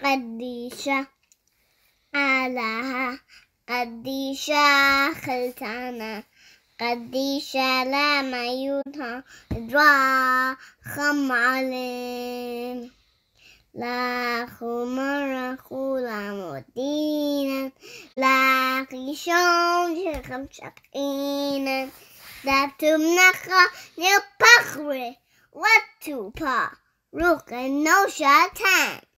قديشة آلها قديشة خلتنا قديشة ما يوتها دوا خم علينا لا خمر خولا مدينة لا خيشون شخم شقينا لا تمنخ واتو وتوبا روك النوشة تان